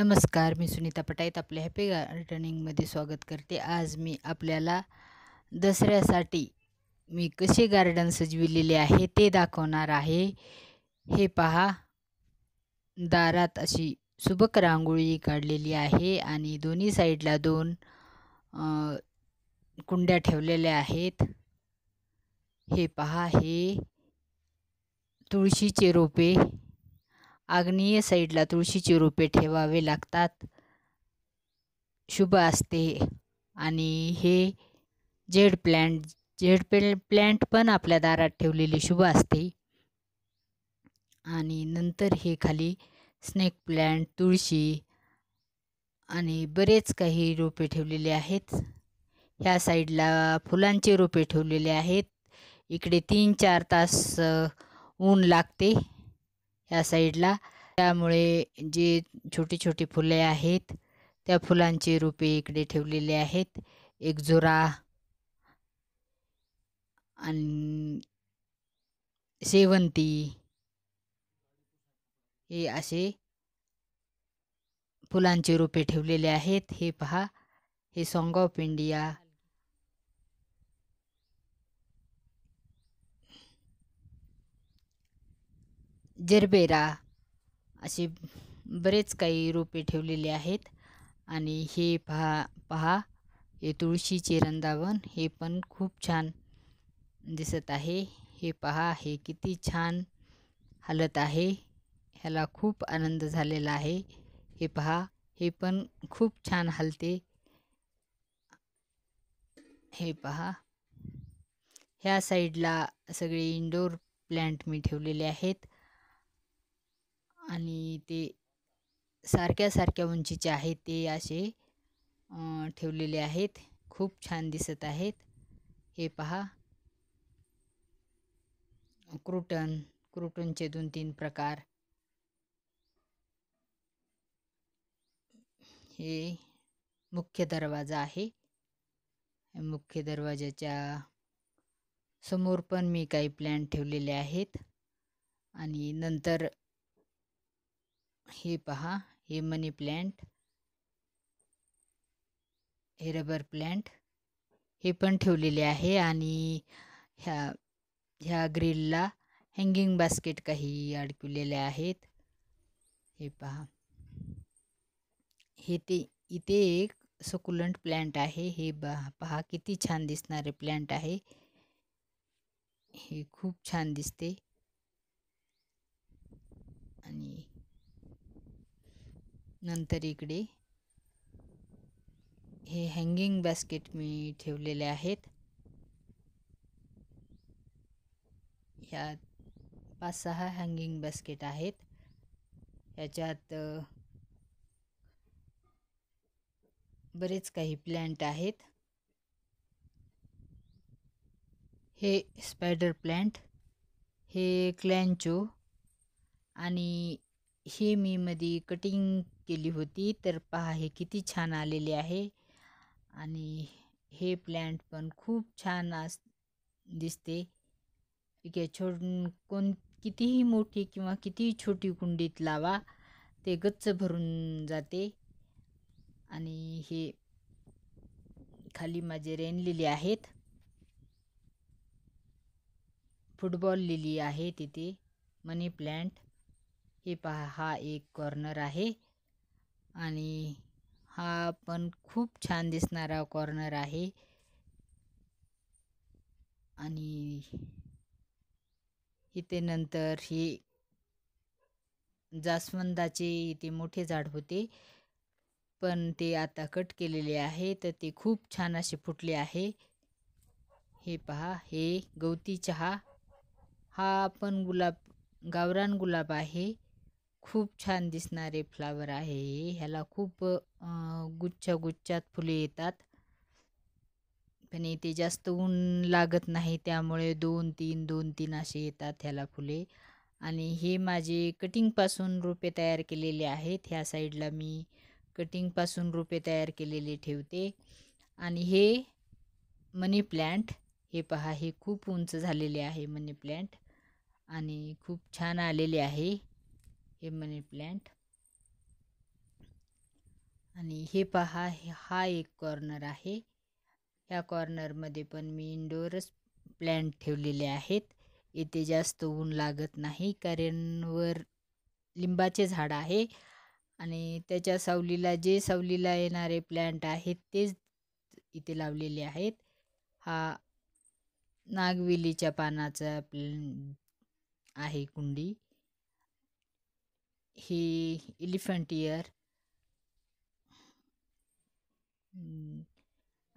नमस्कार मी सुनीता पटाईत आपल्या हॅपी गार्डनिंगमध्ये स्वागत करते आज मी आपल्याला दसऱ्यासाठी मी कसे गार्डन सजविलेले आहे ते दाखवणार आहे हे पहा दारात अशी सुबक रांगोळी काढलेली आहे आणि दोन्ही साईडला दोन कुंड्या ठेवलेल्या आहेत हे पहा हे तुळशीचे रोपे आग्नेय साईडला तुळशीची रोपे ठेवावे लागतात शुभ असते आणि हे जेड प्लॅन्ट जेड पे प्लॅन्ट पण आपल्या दारात ठेवलेले शुभ असते आणि नंतर हे खाली स्नेक प्लॅन्ट तुळशी आणि बरेच काही रोपे ठेवलेले आहेत ह्या साईडला फुलांचे रोपे ठेवलेले आहेत इकडे तीन चार तास ऊन लागते या साईडला त्यामुळे जी छोटी छोटी फुले आहेत त्या फुलांची रोपे इकडे ठेवलेली आहेत एक जोरा आणि शेवंती हे असे फुलांची रोपे ठेवलेले आहेत हे पहा हे सॉंग ऑफ इंडिया जरबेरा असे बरेच काही रोपे ठेवलेले आहेत आणि हे पहा पहा हे तुळशीचे रंदावन हे पण खूप छान दिसत आहे हे पहा हे किती छान हलत आहे ह्याला खूप आनंद झालेला आहे हे पहा हे पण खूप छान हलते हे पहा ह्या साईडला सगळे इंडोर प्लॅन्ट मी ठेवलेले आहेत आणि ते सारख्या सारख्या उंचीचे आहेत ते असे ठेवलेले आहेत खूप छान दिसत आहेत हे पहा क्रुटन क्रुटनचे दोन तीन प्रकार हे मुख्य दरवाजा आहे मुख्य दरवाजाच्या समोर पण मी काही प्लॅन ठेवलेले आहेत आणि नंतर हे पहा हे मनी प्लॅन्ट हे रबर प्लॅन्ट हे पण ठेवलेले आहे आणि ह्या ह्या ग्रिलला हँगिंग बास्केट काही अडकवलेले आहेत हे पहा हे ते इथे एक सकुलंट प्लॅन्ट आहे हे पहा किती छान दिसणारे प्लॅन्ट आहे हे खूप छान दिसते आणि नंतर इकडे हे हँगिंग बास्केट मी ठेवलेले आहेत या पाच सहा हँगिंग बास्केट आहेत ह्याच्यात बरेच काही प्लॅन्ट आहेत हे स्पायडर प्लॅन्ट हे क्लॅन्चो आणि हे मी मध्ये कटिंग केली होती तर पहा हे किती छान आलेले आहे आणि हे प्लॅन्ट पण खूप छान अस दिसते छोट कोण कितीही मोठी किंवा कितीही छोटी कुंडीत लावा ते गच्च भरून जाते आणि हे खाली माझे रेनलेले आहेत फुटबॉल लिली आहे तिथे मनी प्लॅन्ट हे पहा हा एक कॉर्नर आहे आणि हा पण खूप छान दिसणारा कॉर्नर आहे आणि इथे नंतर हे जास्वंदाचे इथे मोठे झाड होते पण ते आता कट केलेले आहे तर ते खूप छान असे फुटले आहे हे पहा हे गवती चहा हा पण गुलाब गावरान गुलाब आहे खूप छान दिसणारे फ्लावर आहे ह्याला खूप गुच्छा गुच्छात फुले येतात पण इथे जास्त ऊन लागत नाही त्यामुळे दोन तीन दोन तीन असे येतात ह्याला फुले आणि हे माझे कटिंगपासून रोपे तयार केलेले आहेत ह्या साईडला मी कटिंगपासून रोपे तयार केलेले ठेवते आणि हे मनी प्लॅन्ट हे पहा हे खूप उंच झालेले आहे मनी प्लॅन्ट आणि खूप छान आलेले आहे हे मनी प्लॅन्ट आणि हे पहा हा एक कॉर्नर आहे ह्या कॉर्नरमध्ये पण मी इंडोरच प्लॅन्ट ठेवलेले आहेत इथे जास्त ऊन लागत नाही कारण लिंबाचे झाड आहे आणि त्याच्या सावलीला जे सावलीला येणारे प्लॅन्ट आहेत तेच इथे लावलेले आहेत हा नागवेलीच्या पानाचा प्ल आहे कुंडी ही इलिफंट इयर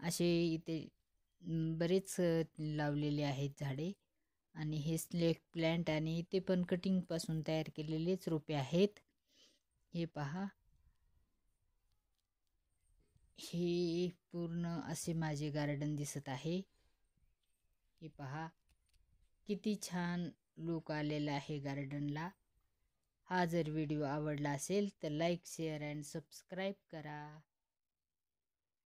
असे इथे बरेच लावलेले आहेत झाडे आणि हे स्लेक प्लॅन्ट आणि ते पण कटिंगपासून तयार केलेलेच रोपे आहेत हे पहा हे पूर्ण असे माझे गार्डन दिसत आहे हे पहा किती छान लुक आलेला आहे गार्डनला हा जर व्हिडिओ आवडला असेल तर लाईक शेअर अँड सबस्क्राईब करा